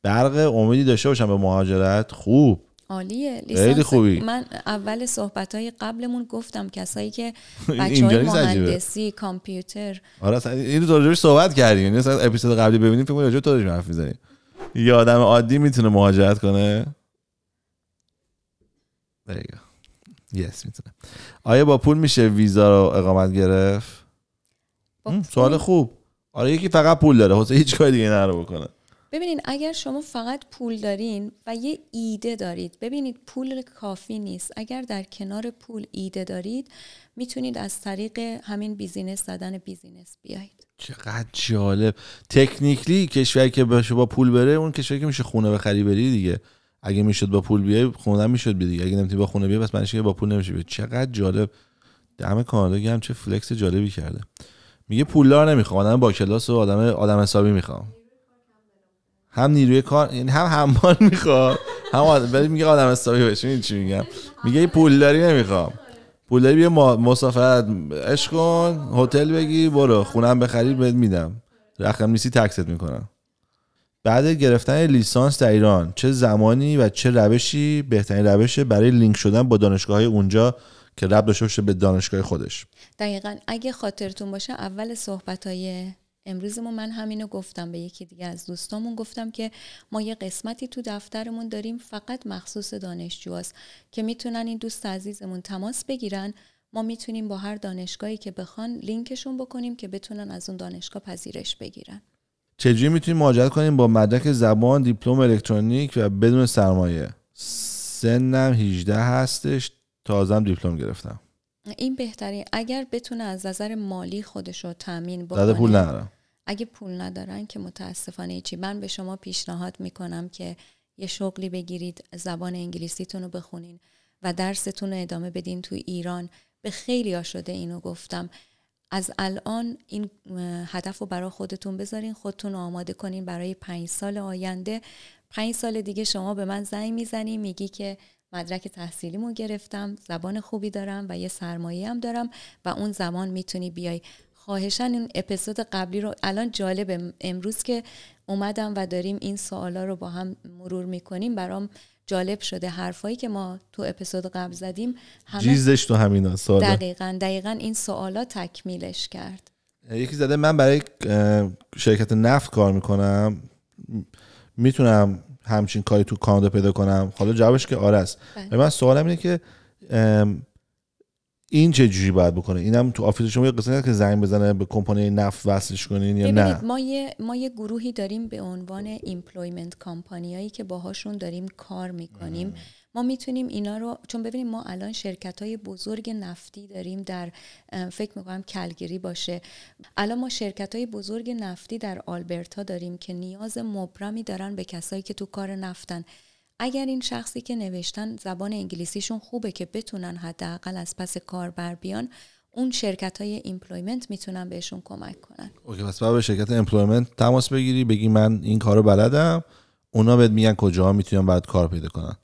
برق امیدی داشته باشم به مهاجرت خوب عالیه خیلی خوبی من اول صحبت های قبلمون گفتم کسایی که بچه های مهندسی کامپیوتر آره این راجبش صحبت کردیم یعنی اصلا اپیزود قبلی ببینیم فکر راجع تو حرف میزنیم یه آدم عادی میتونه مهاجرت کنه یس میتونه آیا با پول میشه ویزا رو اقامت گرفت خب. سوال خوب آره یکی فقط پول داره حسین هیچ کاری دیگه نرو بکنه ببینین اگر شما فقط پول دارین و یه ایده دارید ببینید پول کافی نیست اگر در کنار پول ایده دارید میتونید از طریق همین بیزینس زدن بیزینس بیایید چقدر جالب تکنیکلی کشوری که بشه با پول بره اون کشوری که میشه خونه بخری بری دیگه اگه میشد با پول بیای خونه میشد بیای اگه نمیتونی با خونه بیای پس با پول نمیشه بیای چقدر جالب دم کانادا هم چه فلکس جالبی کرده میگه پولدار نمیخوام آدم با کلاس و آدم آدم حسابی میخوام هم نیروی کار یعنی هم حمال میخوام هم ولی میگه آدم حسابی باش چی میگم میگه پولداری نمیخوام پولداری بیا مسافرت اش کن هتل بگی برو خونم بخری بهت میدم رقم نیستی تکست میکنم بعد گرفتن لیسانس در ایران چه زمانی و چه روشی بهترین روشه برای لینک شدن با دانشگاه های اونجا که رب داشته باشه به دانشگاه خودش دقیقا اگه خاطرتون باشه اول صحبت های امروزمون من همینو گفتم به یکی دیگه از دوستامون گفتم که ما یه قسمتی تو دفترمون داریم فقط مخصوص دانشجوهاست که میتونن این دوست عزیزمون تماس بگیرن ما میتونیم با هر دانشگاهی که بخوان لینکشون بکنیم که بتونن از اون دانشگاه پذیرش بگیرن چجوری میتونیم مهاجرت کنیم با مدرک زبان دیپلم الکترونیک و بدون سرمایه سنم 18 هستش تازم دیپلم گرفتم این بهترین اگر بتونه از نظر مالی خودش رو تامین بکنه پول اگه پول ندارن که متاسفانه چی من به شما پیشنهاد میکنم که یه شغلی بگیرید زبان انگلیسیتون رو بخونین و درستون رو ادامه بدین تو ایران به خیلی ها شده اینو گفتم از الان این هدف رو برای خودتون بذارین خودتون رو آماده کنین برای پنج سال آینده پنج سال دیگه شما به من زنگ میزنی میگی که مدرک تحصیلیمو گرفتم زبان خوبی دارم و یه سرمایه هم دارم و اون زمان میتونی بیای خواهشن این اپیزود قبلی رو الان جالبه امروز که اومدم و داریم این سوالا رو با هم مرور میکنیم برام جالب شده حرفایی که ما تو اپیزود قبل زدیم جیزش تو همینا سوالا دقیقا دقیقا این سوالا تکمیلش کرد یکی زده من برای شرکت نفت کار میکنم میتونم همچین کاری تو کانادا پیدا کنم حالا جوابش که آره است بله. من سوالم اینه که این چه جوری باید بکنه اینم تو آفیس شما یه قسمتی که زنگ بزنه به کمپانی نفت وصلش کنین یا نه ما یه ما یه گروهی داریم به عنوان ایمپلویمنت کمپانیایی که باهاشون داریم کار میکنیم ما میتونیم اینا رو چون ببینیم ما الان شرکت های بزرگ نفتی داریم در فکر میکنم کلگری باشه الان ما شرکت های بزرگ نفتی در آلبرتا داریم که نیاز مبرمی دارن به کسایی که تو کار نفتن اگر این شخصی که نوشتن زبان انگلیسیشون خوبه که بتونن حداقل از پس کار بر بیان اون شرکت های ایمپلویمنت میتونن بهشون کمک کنن اوکی پس به شرکت ایمپلویمنت تماس بگیری بگی من این کارو بلدم اونا بهت میگن کجا میتونن بعد کار پیدا کنن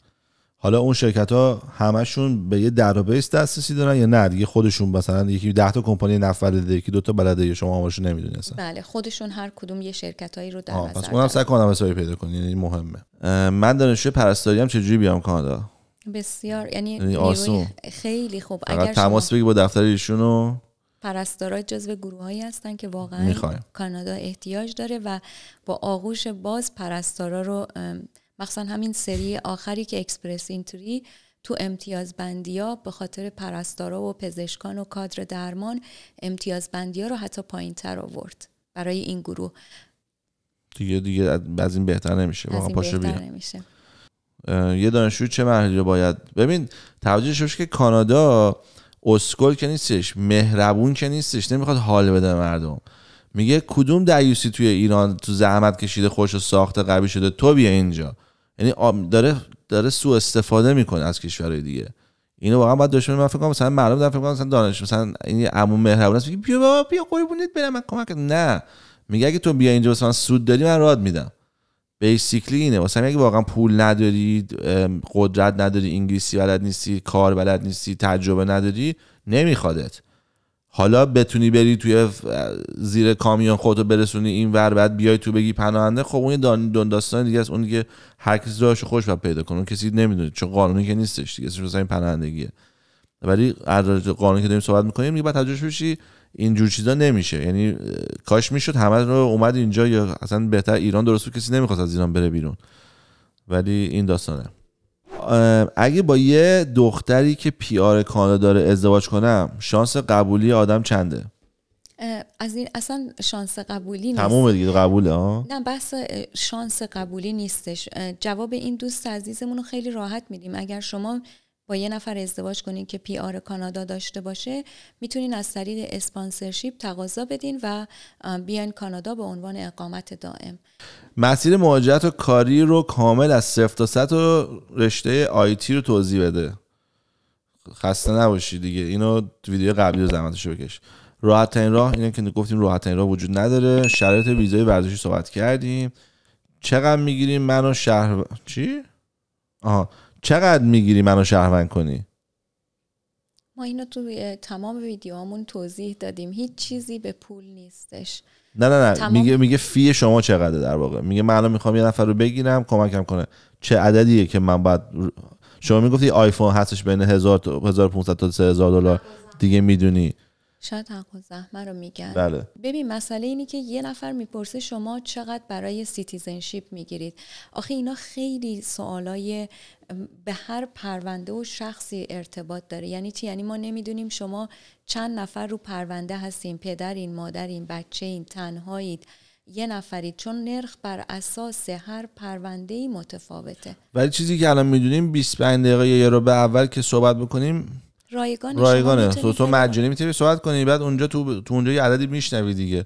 حالا اون شرکت ها همشون به یه درابیس دسترسی دارن یا نه دیگه خودشون مثلا یکی 10 تا کمپانی نفر دیگه یکی دو تا بلده شما همش نمیدونی اصلا بله خودشون هر کدوم یه شرکتایی رو در نظر پس اونم سعی کنم حسابی پیدا کنی یعنی مهمه من دانشجو پرستاری هم چجوری بیام کانادا بسیار یعنی, یعنی خیلی خوب اگر تماس بگی با دفتر ایشون و پرستارا جزو گروههایی هستن که واقعا کانادا احتیاج داره و با آغوش باز پرستارا رو مخصوصا همین سری آخری که اکسپرس اینتری تو امتیاز ها به خاطر پرستارا و پزشکان و کادر درمان امتیاز ها رو حتی پایین تر آورد برای این گروه دیگه دیگه از این بهتر نمیشه واقعا بهتر نمیشه یه دانشجو چه مرحله رو باید ببین توجه باشه که کانادا اسکل که نیستش مهربون که نیستش نمیخواد حال بده مردم میگه کدوم دیوسی توی ایران تو زحمت کشیده خوش و ساخته قوی شده تو بیا اینجا یعنی داره داره سوء استفاده میکنه از کشورهای دیگه اینو واقعا باید دشمن من فکر کنم مثلا معلوم دارم فکر کنم مثلا دانش مثلا این عمو مهربون است میگه بیا بابا بیا قربونت برم من کمک نه میگه اگه تو بیا اینجا مثلا سود داری من راد میدم بیسیکلی اینه مثلا اگه واقعا پول نداری قدرت نداری انگلیسی بلد نیستی کار بلد نیستی تجربه نداری نمیخوادت حالا بتونی بری توی زیر کامیون خودتو برسونی این ور بعد بیای تو بگی پناهنده خب اون دان داستان دیگه است اون که هر کسی راهش خوش باید پیدا کنه کسی نمیدونه چون قانونی که نیستش دیگه اصلا این پناهندگیه ولی قانونی که داریم صحبت میکنیم میگه بعد توجه بشی اینجور چیزا نمیشه یعنی کاش میشد همه رو اومد اینجا یا اصلا بهتر ایران درست کسی نمیخواست از ایران بره بیرون ولی این داستانه اگه با یه دختری که پیار آر داره ازدواج کنم شانس قبولی آدم چنده از این اصلا شانس قبولی نیست دیگه قبوله ها نه بحث شانس قبولی نیستش جواب این دوست عزیزمون رو خیلی راحت میدیم اگر شما با یه نفر ازدواج کنین که پی آر کانادا داشته باشه میتونین از طریق اسپانسرشیپ تقاضا بدین و بیاین کانادا به عنوان اقامت دائم مسیر مهاجرت و کاری رو کامل از صفر تا صد و رشته آیتی رو توضیح بده خسته نباشی دیگه اینو ویدیو قبلی رو زحمتش بکش راحت ترین راه اینه که گفتیم راحت ترین راه وجود نداره شرایط ویزای ورزشی صحبت کردیم چقدر میگیریم منو شهر چی آها چقدر میگیری منو شهروند کنی ما اینو تو تمام ویدیوامون توضیح دادیم هیچ چیزی به پول نیستش نه نه نه میگه میگه فی شما چقدره در واقع میگه من میخوام یه نفر رو بگیرم کمکم کنه چه عددیه که من باید شما میگفتی آیفون هستش بین 1000 تا 1500 تا 3000 دلار دیگه میدونی شاید حق و زحمه رو میگن بله. ببین مسئله اینی که یه نفر میپرسه شما چقدر برای سیتیزنشیپ میگیرید آخه اینا خیلی سوالای به هر پرونده و شخصی ارتباط داره یعنی چی یعنی ما نمیدونیم شما چند نفر رو پرونده هستین پدرین مادرین این تنهایید یه نفرید چون نرخ بر اساس هر پرونده ای متفاوته ولی چیزی که الان میدونیم 25 دقیقه یه رو به اول که صحبت بکنیم رایگان رایگانه تو تو مجانی میتونی صحبت کنی بعد اونجا تو تو اونجا یه عددی میشنوی دیگه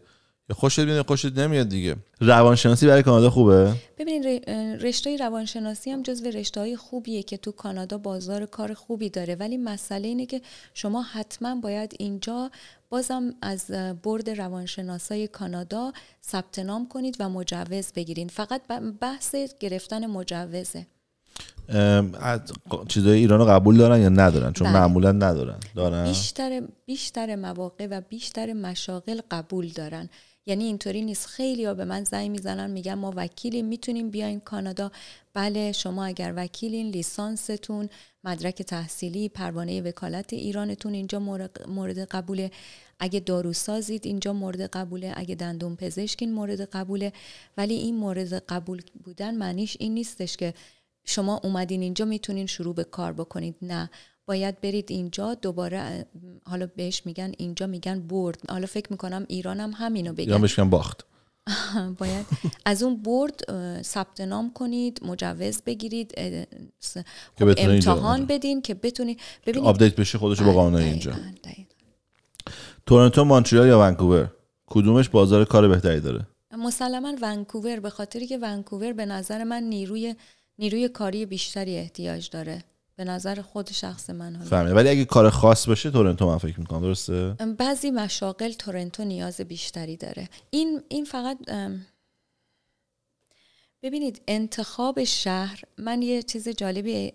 یا خوشت میاد خوشت نمیاد دیگه روانشناسی برای کانادا خوبه ببینید رشته روانشناسی هم جزو رشته های خوبیه که تو کانادا بازار کار خوبی داره ولی مسئله اینه که شما حتما باید اینجا بازم از برد روانشناسای کانادا ثبت نام کنید و مجوز بگیرید فقط بحث گرفتن مجوزه از چیزای ایران رو قبول دارن یا ندارن چون معمولا ندارن دارن بیشتر بیشتر مواقع و بیشتر مشاغل قبول دارن یعنی اینطوری نیست خیلی ها به من زنگ میزنن میگن ما وکیلیم میتونیم بیاین کانادا بله شما اگر وکیلین لیسانستون مدرک تحصیلی پروانه وکالت ایرانتون اینجا مورد قبوله اگه دارو سازید اینجا مورد قبوله اگه دندون پزشکین مورد قبوله ولی این مورد قبول بودن معنیش این نیستش که شما اومدین اینجا میتونین شروع به کار بکنید نه باید برید اینجا دوباره حالا بهش میگن اینجا میگن برد حالا فکر میکنم ایران هم همینو بگن ایران بهش میگن باخت باید از اون برد ثبت نام کنید مجوز بگیرید خب، امتحان بدین که بتونید ببینید آپدیت بشه خودش با آره، قانون اینجا تورنتو مونترال یا ونکوور کدومش بازار کار بهتری داره مسلما ونکوور به خاطری که ونکوور به نظر من نیروی نیروی کاری بیشتری احتیاج داره به نظر خود شخص من حالا ولی اگه کار خاص باشه تورنتو من فکر میکنم درسته بعضی مشاغل تورنتو نیاز بیشتری داره این این فقط ببینید انتخاب شهر من یه چیز جالبی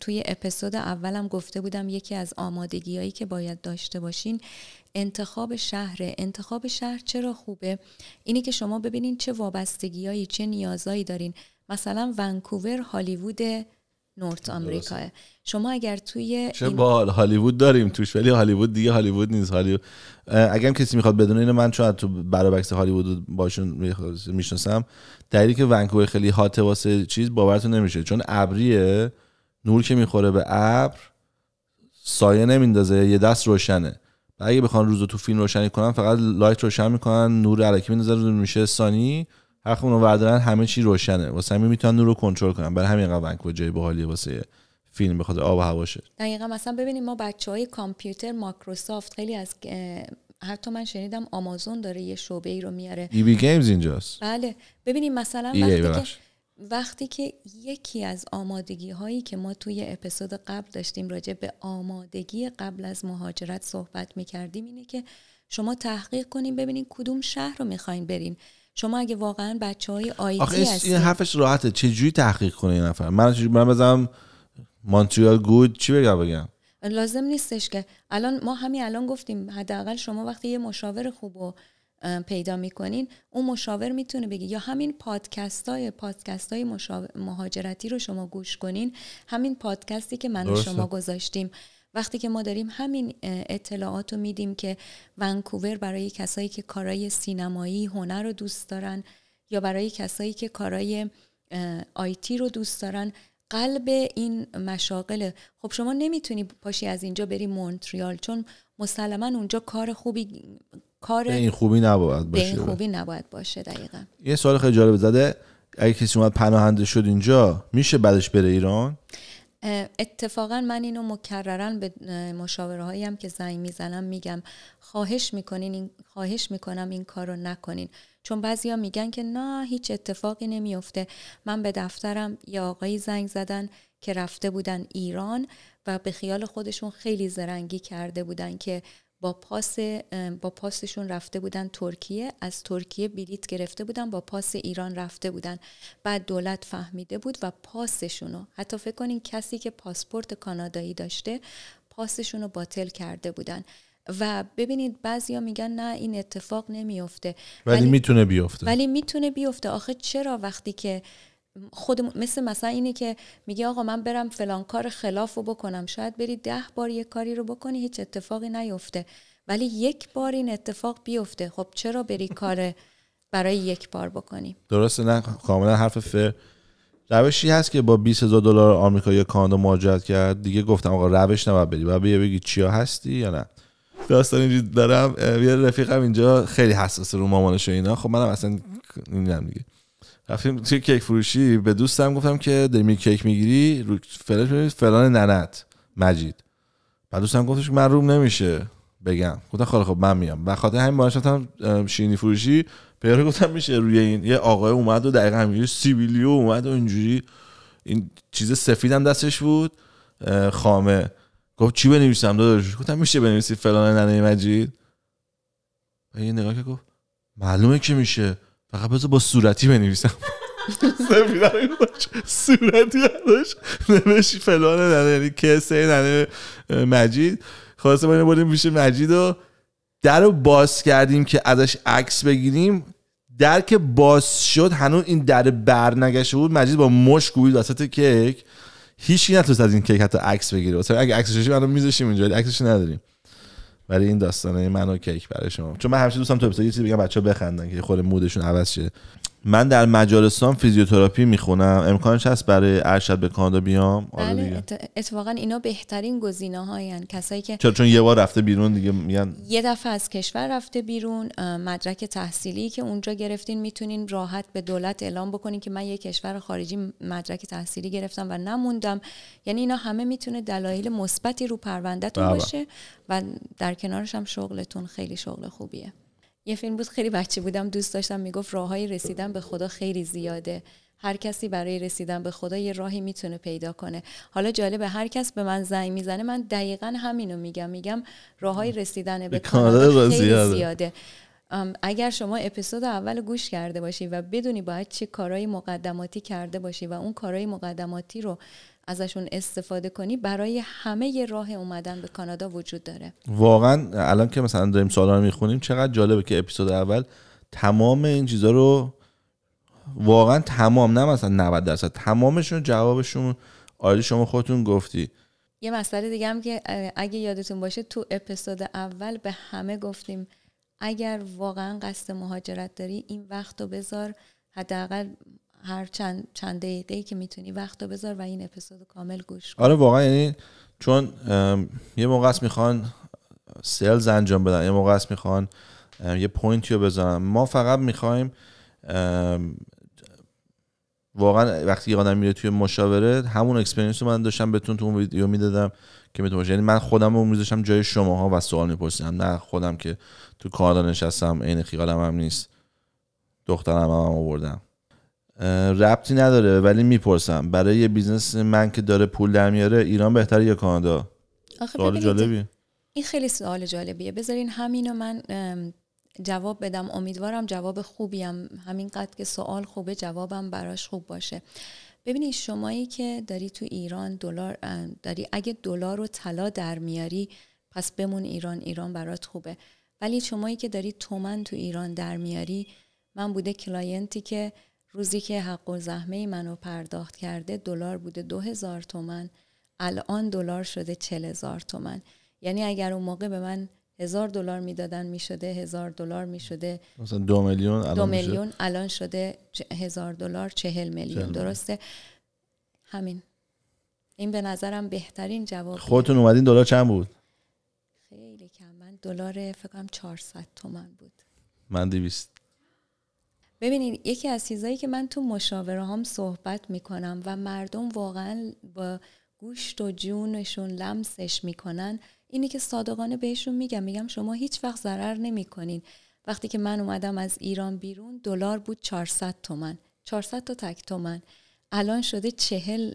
توی اپیزود اولم گفته بودم یکی از آمادگی هایی که باید داشته باشین انتخاب شهر انتخاب شهر چرا خوبه اینه که شما ببینین چه وابستگیهایی چه نیازهایی دارین مثلا ونکوور هالیوود نورت آمریکا شما اگر توی چه با هالیوود داریم توش ولی هالیوود دیگه هالیوود نیست هالیوود اگر کسی میخواد بدونه اینو من چون تو برابکس هالیوود باشون میشناسم دلیلی که ونکوور خیلی هات واسه چیز باورتون نمیشه چون ابریه نور که میخوره به ابر سایه نمیندازه یه دست روشنه اگه بخوان روزو تو فیلم روشنی کنن فقط لایت روشن میکنن نور علکی میندازن میشه سانی هر اونو بردارن همه چی روشنه واسه همین میتونن نور رو کنترل کنن برای همین قبلا جای بحالی واسه فیلم بخواد آب و هوا شد دقیقا مثلا ببینیم ما بچه های کامپیوتر ماکروسافت خیلی از حتی من شنیدم آمازون داره یه شعبه ای رو میاره ای بی گیمز اینجاست بله ببینیم مثلا وقتی که وقتی که یکی از آمادگی هایی که ما توی اپیزود قبل داشتیم راجع به آمادگی قبل از مهاجرت صحبت می اینه که شما تحقیق کنیم ببینین کدوم شهر رو میخواین برین شما اگه واقعا بچه های آیتی آخه این حرفش راحته چجوری تحقیق کنه این نفر من چجوری من بزنم مونتریال گود چی بگم بگم لازم نیستش که الان ما همین الان گفتیم حداقل شما وقتی یه مشاور خوب و پیدا میکنین اون مشاور میتونه بگه یا همین پادکست های پادکست های مهاجرتی رو شما گوش کنین همین پادکستی که من شما گذاشتیم وقتی که ما داریم همین اطلاعات رو میدیم که ونکوور برای کسایی که کارای سینمایی هنر رو دوست دارن یا برای کسایی که کارای آیتی رو دوست دارن قلب این مشاقله خب شما نمیتونی پاشی از اینجا بری مونتریال چون مسلما اونجا کار خوبی کار این خوبی نباید باشه این خوبی نباید باشه دقیقا یه سوال خیلی جالب زده اگه کسی اومد پناهنده شد اینجا میشه بعدش بره ایران اتفاقا من اینو مکررا به مشاوره هایم که زنگ میزنم میگم خواهش میکنین این خواهش میکنم این کار رو نکنین چون بعضیا میگن که نه هیچ اتفاقی نمیفته من به دفترم یا آقایی زنگ زدن که رفته بودن ایران و به خیال خودشون خیلی زرنگی کرده بودن که با پاس با پاسشون رفته بودن ترکیه از ترکیه بلیت گرفته بودن با پاس ایران رفته بودن بعد دولت فهمیده بود و پاسشونو حتی فکر کنین کسی که پاسپورت کانادایی داشته پاسشون رو باطل کرده بودن و ببینید بعضیا میگن نه این اتفاق نمیفته ولی, ولی میتونه بیفته ولی میتونه بیفته آخه چرا وقتی که خودمون مثل مثلا اینه که میگه آقا من برم فلان کار خلاف رو بکنم شاید بری ده بار یک کاری رو بکنی هیچ اتفاقی نیفته ولی یک بار این اتفاق بیفته خب چرا بری کار برای یک بار بکنی درسته نه کاملا حرف فر روشی هست که با 20 هزار دلار آمریکا یا کانادا کرد دیگه گفتم آقا روش نباید بری و بیا بگی چیا هستی یا نه داستان اینجا دارم یه رفیقم اینجا خیلی حساس رو مامانش و اینا خب منم اصلا نمیدونم دیگه رفتیم توی کیک فروشی به دوستم گفتم که داری کیک میگیری رو فلش فلان ننت مجید بعد دوستم گفتش من روم نمیشه بگم گفتم خاله خب من میام و خاطر همین باعث شدم شینی فروشی پیرو گفتم میشه روی این یه آقای اومد و دقیقا همینجوری سیبیلیو اومد و اینجوری این چیز سفیدم دستش بود خامه گفت چی بنویسم داداش گفتم میشه بنویسی فلان ننه مجید یه نگاه که گفت معلومه که میشه فقط بذار با صورتی بنویسم صورتی ازش نوشی فلان یعنی کسه یعنی ننه مجید خواسته باید بودیم میشه مجید و در رو باز کردیم که ازش عکس بگیریم در که باز شد هنوز این در بر بود مجید با مش گوید وسط کیک هیچی نتونست از این کیک حتی عکس بگیره اگه عکسش رو میذاشیم اینجا عکسش نداریم ولی این داستانه منو کیک برای شما چون من همیشه دوستم تو اپیزود یه چیزی بگم بچه‌ها بخندن که خود مودشون عوض شه من در مجارستان فیزیوتراپی میخونم امکانش هست برای ارشد به کانادا بیام آره بله اتفاقا اینا بهترین گزینه هاین کسایی که چرا چون یه بار رفته بیرون دیگه میگن یه دفعه از کشور رفته بیرون مدرک تحصیلی که اونجا گرفتین میتونین راحت به دولت اعلام بکنین که من یه کشور خارجی مدرک تحصیلی گرفتم و نموندم یعنی اینا همه میتونه دلایل مثبتی رو پروندهتون بله. باشه و در کنارش هم شغلتون خیلی شغل خوبیه یه فیلم بود خیلی بچه بودم دوست داشتم میگفت راههای رسیدن به خدا خیلی زیاده هر کسی برای رسیدن به خدا یه راهی میتونه پیدا کنه حالا جالبه هر کس به من زنگ میزنه من دقیقا همینو میگم میگم راههای رسیدن به خدا خیلی زیاده, اگر شما اپیزود اول گوش کرده باشی و بدونی باید چه کارهای مقدماتی کرده باشی و اون کارهای مقدماتی رو ازشون استفاده کنی برای همه راه اومدن به کانادا وجود داره واقعا الان که مثلا داریم سوالا رو میخونیم چقدر جالبه که اپیزود اول تمام این چیزا رو واقعا تمام نه مثلا 90 درصد تمامشون جوابشون آره شما خودتون گفتی یه مسئله دیگه هم که اگه یادتون باشه تو اپیزود اول به همه گفتیم اگر واقعا قصد مهاجرت داری این وقت رو بذار حداقل هر چند چند ای که میتونی وقت رو بذار و این اپیزود کامل گوش کن آره واقعا یعنی چون یه موقع است میخوان سلز انجام بدن یه موقع است میخوان یه پوینتی رو بزنن ما فقط میخوایم واقعا وقتی یه آدم میره توی مشاوره همون اکسپرینس رو من داشتم بهتون تو اون ویدیو میدادم که میتونم یعنی من خودم رو میذاشتم جای شماها و سوال میپرسیدم نه خودم که تو کانادا نشستم عین خیالم هم نیست دخترم هم, آوردم ربطی نداره ولی میپرسم برای یه بیزنس من که داره پول در میاره ایران بهتر یا کانادا سوال جالبی این خیلی سوال جالبیه بذارین همینو من جواب بدم امیدوارم جواب خوبیم همینقدر که سوال خوبه جوابم براش خوب باشه ببینید شمایی که داری تو ایران دلار داری اگه دلار و طلا در میاری پس بمون ایران ایران برات خوبه ولی شمایی که داری تومن تو ایران در میاری من بوده کلاینتی که روزی که حق و زحمه منو پرداخت کرده دلار بوده دو هزار تومن الان دلار شده چل هزار تومن یعنی اگر اون موقع به من هزار دلار میدادن میشده هزار دلار میشده مثلا دو میلیون الان دو میلیون الان شده هزار دلار چهل میلیون درسته همین این به نظرم بهترین جواب خودتون اومدین دلار چند بود خیلی کم من دلار فکرم 400 تومن بود من 200 ببینید یکی از چیزایی که من تو مشاوره هم صحبت میکنم و مردم واقعا با گوشت و جونشون لمسش میکنن اینی که صادقانه بهشون میگم میگم شما هیچ وقت ضرر نمیکنین وقتی که من اومدم از ایران بیرون دلار بود 400 تومن 400 تا تک تومن الان شده چهل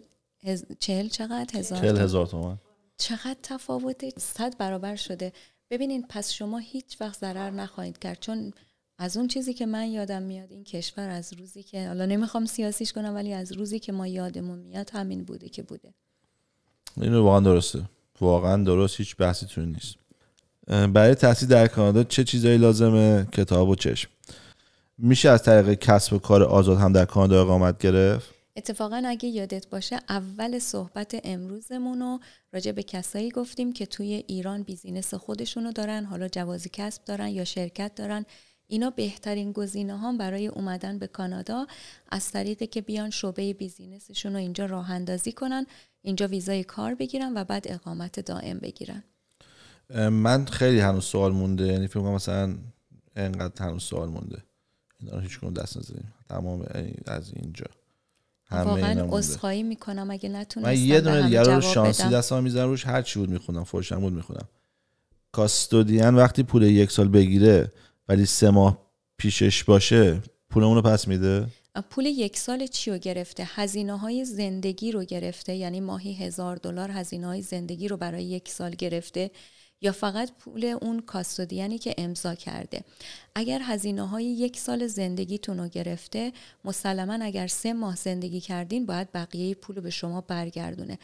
چهل چقدر هزار چهل هزار تومن چقدر تفاوت صد برابر شده ببینین پس شما هیچ وقت ضرر نخواهید کرد چون از اون چیزی که من یادم میاد این کشور از روزی که حالا نمیخوام سیاسیش کنم ولی از روزی که ما یادمون میاد همین بوده که بوده این واقعا درسته واقعا درست هیچ بحثی تو نیست برای تحصیل در کانادا چه چیزایی لازمه کتاب و چشم میشه از طریق کسب و کار آزاد هم در کانادا اقامت گرفت اتفاقا اگه یادت باشه اول صحبت امروزمون رو راجع به کسایی گفتیم که توی ایران بیزینس خودشونو دارن حالا جوازی کسب دارن یا شرکت دارن اینا بهترین گزینه ها برای اومدن به کانادا از طریقی که بیان شعبه بیزینسشون رو اینجا راه اندازی کنن اینجا ویزای کار بگیرن و بعد اقامت دائم بگیرن من خیلی هنوز سوال مونده یعنی فکر کنم مثلا انقدر هنوز سوال مونده اینا رو دست نزدیم تمام از اینجا واقعا می میکنم اگه نتونستم من یه دونه دیگر رو شانسی دستم میزنم روش هر بود میخونم فرشن بود میخونم کاستودیان وقتی پول یک سال بگیره ولی سه ماه پیشش باشه پولمون رو پس میده پول یک سال چی رو گرفته هزینه های زندگی رو گرفته یعنی ماهی هزار دلار هزینه های زندگی رو برای یک سال گرفته یا فقط پول اون کاستودیانی که امضا کرده اگر هزینه های یک سال زندگیتون رو گرفته مسلما اگر سه ماه زندگی کردین باید بقیه پول رو به شما برگردونه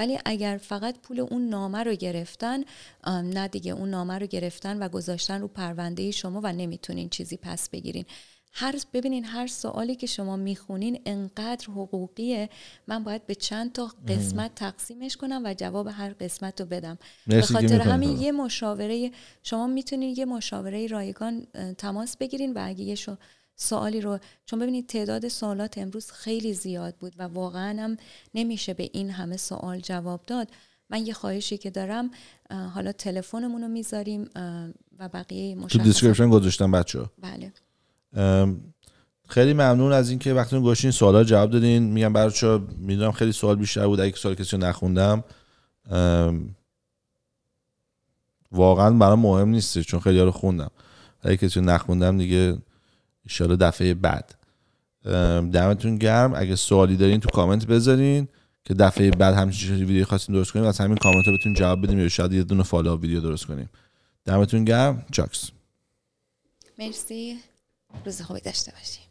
ولی اگر فقط پول اون نامه رو گرفتن نه دیگه اون نامه رو گرفتن و گذاشتن رو پرونده شما و نمیتونین چیزی پس بگیرین هر ببینین هر سوالی که شما میخونین انقدر حقوقیه من باید به چند تا قسمت تقسیمش کنم و جواب هر قسمت رو بدم به خاطر همین یه مشاوره شما میتونین یه مشاوره رایگان تماس بگیرین و اگه یه شو سوالی رو چون ببینید تعداد سوالات امروز خیلی زیاد بود و واقعا هم نمیشه به این همه سوال جواب داد من یه خواهشی که دارم حالا تلفنمون رو میذاریم و بقیه مشخص تو دیسکریپشن گذاشتم بچه بله خیلی ممنون از اینکه وقتی گوشین سوالا جواب دادین میگم برچا میدونم خیلی سوال بیشتر بود اگه سوال کسی نخوندم واقعا برام مهم نیست چون خیلی رو خوندم اگه کسی نخوندم دیگه ایشالا دفعه بعد دمتون گرم اگه سوالی دارین تو کامنت بذارین که دفعه بعد همچین ویدیو خواستیم درست کنیم و از همین کامنت ها بتونیم جواب بدیم یا شاید یه دونه فالو ویدیو درست کنیم دمتون گرم چاکس مرسی روز خوبی داشته باشیم